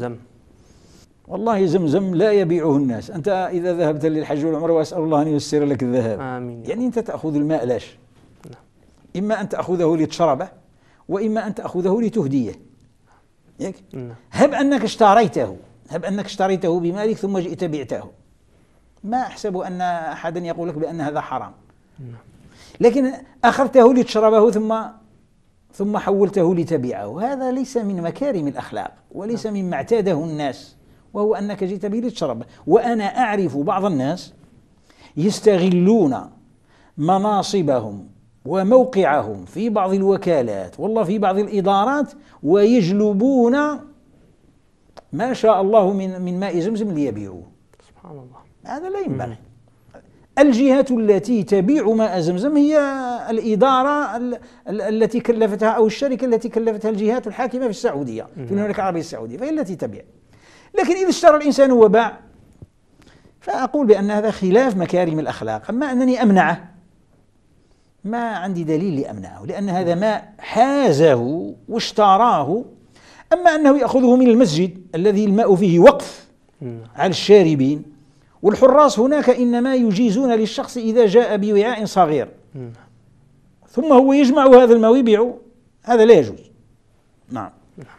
زم والله زمزم لا يبيعه الناس أنت إذا ذهبت للحج والعمرة وأسأل الله أن ييسر لك الذهاب آمين يعني أنت تأخذ الماء لاش نعم. إما أن تأخذه لتشربه وإما أن تأخذه لتهديه يك؟ نعم. هب أنك اشتريته هب أنك اشتريته بمالك ثم جئت بعته ما أحسب أن أحدا يقول لك بأن هذا حرام نعم. لكن أخذته لتشربه ثم ثم حولته لتبيعه هذا ليس من مكارم الأخلاق وليس نعم. مما اعتاده الناس وهو أنك جئت به لتشرب وأنا أعرف بعض الناس يستغلون مناصبهم وموقعهم في بعض الوكالات والله في بعض الإدارات ويجلبون ما شاء الله من من ماء زمزم ليبيعوه سبحان الله هذا لا ينبغي الجهات التي تبيع ماء زمزم هي الإدارة التي كلفتها أو الشركة التي كلفتها الجهات الحاكمة في السعودية في المملكة العربية السعودية فهي التي تبيع لكن إذا اشترى الإنسان وباع فأقول بأن هذا خلاف مكارم الأخلاق أما أنني أمنعه ما عندي دليل لأمنعه لأن هذا ما حازه واشتراه أما أنه يأخذه من المسجد الذي الماء فيه وقف على الشاربين والحراس هناك إنما يجيزون للشخص إذا جاء بوعاء صغير ثم هو يجمع هذا الماء ويبيعه هذا لا يجوز نعم